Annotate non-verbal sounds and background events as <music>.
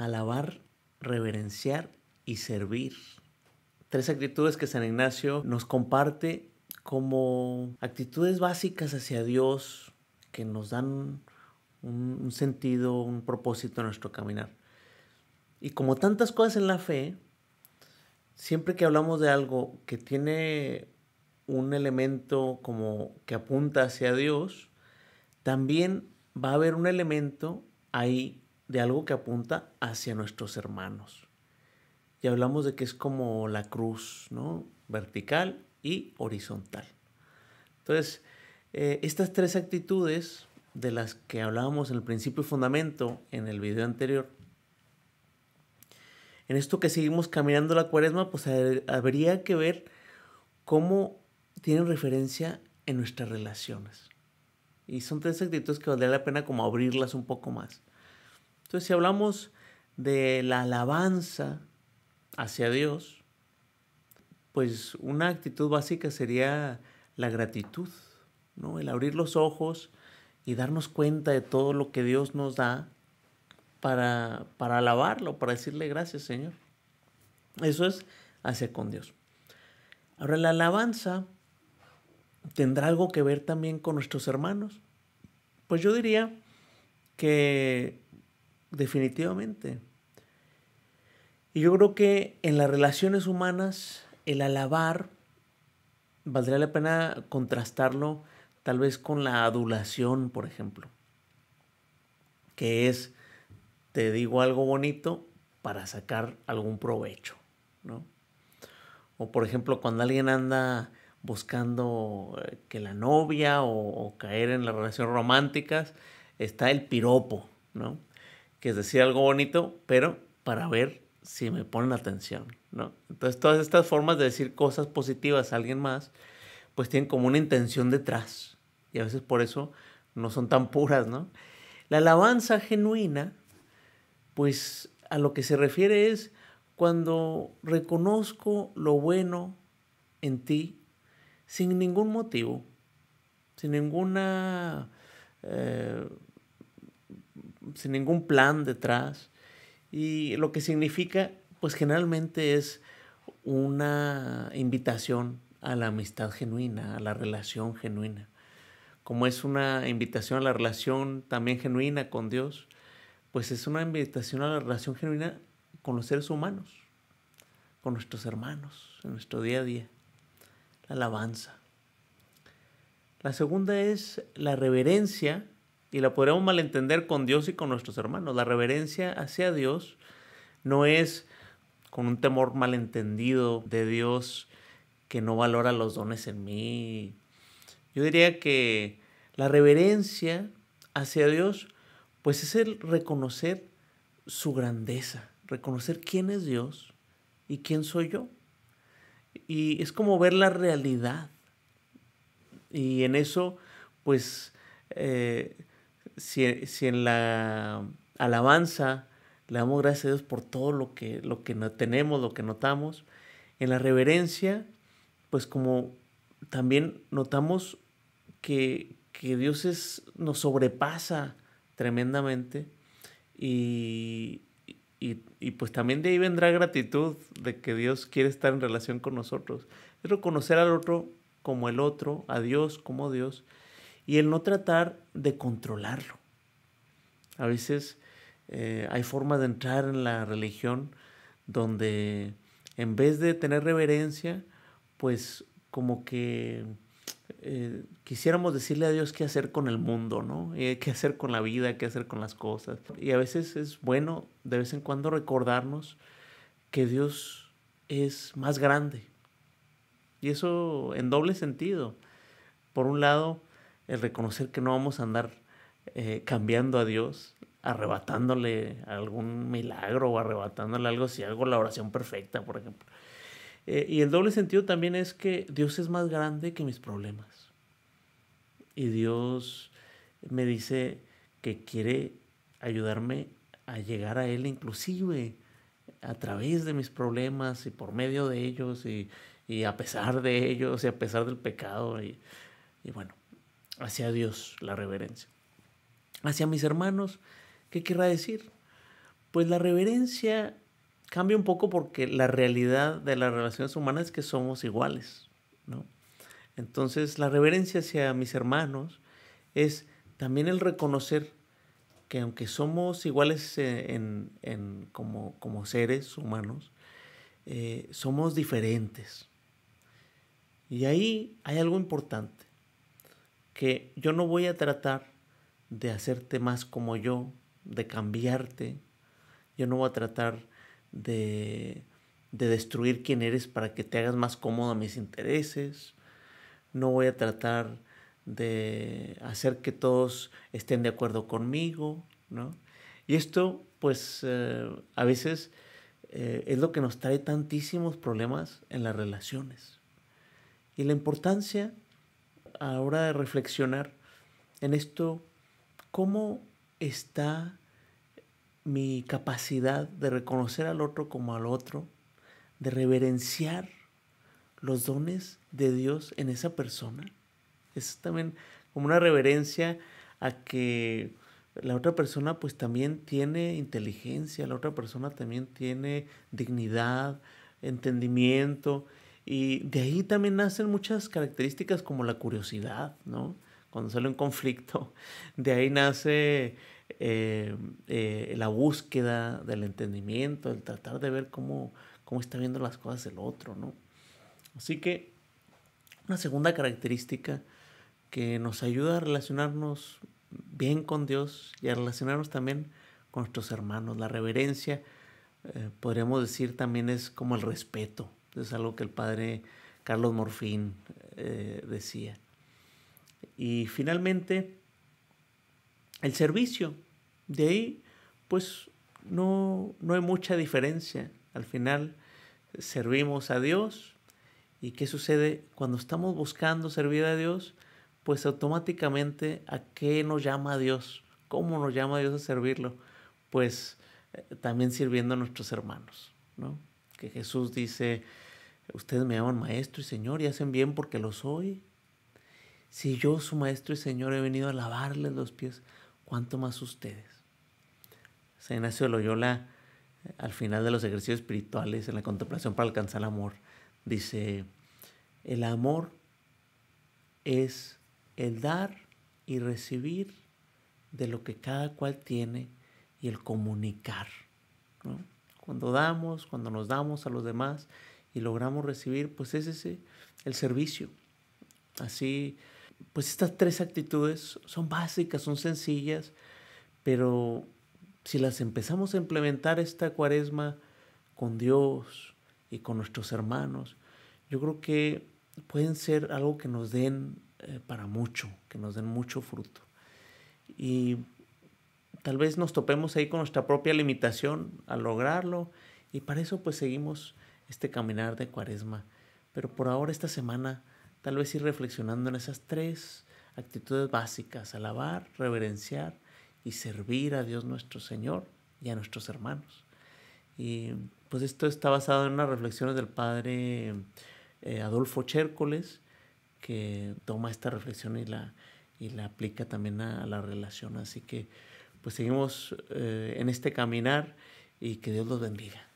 alabar, reverenciar y servir. Tres actitudes que San Ignacio nos comparte como actitudes básicas hacia Dios que nos dan un, sentido, un propósito a nuestro caminar. Y como tantas cosas en la fe, siempre que hablamos de algo que tiene un elemento como que apunta hacia Dios, también va a haber un elemento ahí de algo que apunta hacia nuestros hermanos. Y hablamos de que es como la cruz, ¿no? Vertical y horizontal. Entonces, eh, estas tres actitudes de las que hablábamos en el principio y fundamento en el video anterior, en esto que seguimos caminando la cuaresma, pues habría que ver cómo tienen referencia en nuestras relaciones. Y son tres actitudes que valdría la pena como abrirlas un poco más. Entonces, si hablamos de la alabanza hacia Dios, pues una actitud básica sería la gratitud, ¿no? El abrir los ojos y darnos cuenta de todo lo que Dios nos da para, para alabarlo, para decirle gracias, Señor. Eso es hacia con Dios. Ahora, la alabanza tendrá algo que ver también con nuestros hermanos. Pues yo diría que definitivamente. Y yo creo que en las relaciones humanas el alabar valdría la pena contrastarlo tal vez con la adulación, por ejemplo, que es te digo algo bonito para sacar algún provecho, ¿no? O por ejemplo, cuando alguien anda buscando eh, que la novia o, caer en las relaciones románticas, está el piropo, ¿no? que es decir algo bonito, pero para ver si me ponen atención, ¿no? Entonces todas estas formas de decir cosas positivas a alguien más, pues tienen como una intención detrás y a veces por eso no son tan puras, ¿no? La alabanza genuina, pues a lo que se refiere es cuando reconozco lo bueno en ti sin ningún motivo, sin ninguna eh, sin ningún plan detrás. Y lo que significa, pues generalmente es una invitación a la amistad genuina, a la relación genuina. Como es una invitación a la relación también genuina con Dios, pues es una invitación a la relación genuina con los seres humanos, con nuestros hermanos, en nuestro día a día. La alabanza. La segunda es la reverencia y la podríamos malentender con Dios y con nuestros hermanos. La reverencia hacia Dios no es con un temor malentendido de Dios que no valora los dones en mí. Yo diría que la reverencia hacia Dios, pues es el reconocer su grandeza, reconocer quién es Dios y quién soy yo. Y es como ver la realidad. Y en eso, pues, eh, si, en la alabanza le damos gracias a Dios por todo lo que, lo que tenemos, lo que notamos, en la reverencia, pues como también notamos que, que Dios nos sobrepasa tremendamente y, y, y, pues también de ahí vendrá gratitud de que Dios quiere estar en relación con nosotros. Es reconocer al otro como el otro, a Dios como Dios y el no tratar de controlarlo. A veces eh, hay formas de entrar en la religión donde en vez de tener reverencia, pues como que eh, quisiéramos decirle a Dios qué hacer con el mundo, ¿no? Eh, qué hacer con la vida, qué hacer con las cosas. Y a veces es bueno de vez en cuando recordarnos que Dios es más grande. Y eso en doble sentido. Por un lado, el reconocer que no vamos a andar eh, cambiando a Dios, arrebatándole algún milagro o arrebatándole algo, si algo la oración perfecta, por ejemplo. Eh, y el doble sentido también es que Dios es más grande que mis problemas. Y Dios me dice que quiere ayudarme a llegar a Él inclusive a través de mis problemas y por medio de ellos y, a pesar de ellos y a pesar del pecado. y bueno, hacia Dios la reverencia. Hacia mis hermanos, ¿qué querrá decir? Pues la reverencia cambia un poco porque la realidad de las relaciones humanas es que somos iguales, ¿no? Entonces la reverencia hacia mis hermanos es también el reconocer que aunque somos iguales eh, como, como, seres humanos, eh, somos diferentes. Y ahí hay algo importante que yo no voy a tratar de hacerte más como yo, de cambiarte. Yo no voy a tratar de, destruir quién eres para que te hagas más cómodo a mis intereses. No voy a tratar de hacer que todos estén de acuerdo conmigo, Y esto, pues, eh, a veces eh, es lo que nos trae tantísimos problemas en las relaciones. Y la importancia a hora de reflexionar en esto, ¿cómo está mi capacidad de reconocer al otro como al otro, de reverenciar los dones de Dios en esa persona? Es también como una reverencia a que la otra persona pues también tiene inteligencia, la otra persona también tiene dignidad, entendimiento, y de ahí también nacen muchas características como la curiosidad, ¿no? Cuando sale un conflicto, <laughs> de ahí nace eh, eh, la búsqueda del entendimiento, el tratar de ver cómo, cómo está viendo las cosas el otro, ¿no? Así que una segunda característica que nos ayuda a relacionarnos bien con Dios y a relacionarnos también con nuestros hermanos. La reverencia, eh, podríamos decir, también es como el respeto. Es algo que el padre Carlos Morfín eh, decía. Y finalmente, el servicio. De ahí, pues no, hay mucha diferencia. Al final, servimos a Dios. ¿Y qué sucede? Cuando estamos buscando servir a Dios, pues automáticamente a qué nos llama Dios, cómo nos llama Dios a servirlo, pues eh, también sirviendo a nuestros hermanos, ¿no? que Jesús dice, ustedes me llaman maestro y señor y hacen bien porque lo soy. Si yo, su maestro y señor, he venido a lavarles los pies, ¿cuánto más ustedes? San Ignacio de Loyola, eh, al final de los ejercicios espirituales, en la contemplación para alcanzar el amor, dice, el amor es el dar y recibir de lo que cada cual tiene y el comunicar cuando damos, cuando nos damos a los demás y logramos recibir, pues ese es el servicio. Así, pues estas tres actitudes son básicas, son sencillas, pero si las empezamos a implementar esta cuaresma con Dios y con nuestros hermanos, yo creo que pueden ser algo que nos den eh, para mucho, que nos den mucho fruto. Y tal vez nos topemos ahí con nuestra propia limitación al lograrlo y para eso pues seguimos este caminar de cuaresma. Pero por ahora esta semana tal vez ir reflexionando en esas tres actitudes básicas, alabar, reverenciar y servir a Dios nuestro Señor y a nuestros hermanos. Y pues esto está basado en unas reflexiones del padre eh, Adolfo Chércoles, que toma esta reflexión y la, y la aplica también a la relación. Así que pues seguimos eh, en este caminar y que Dios los bendiga.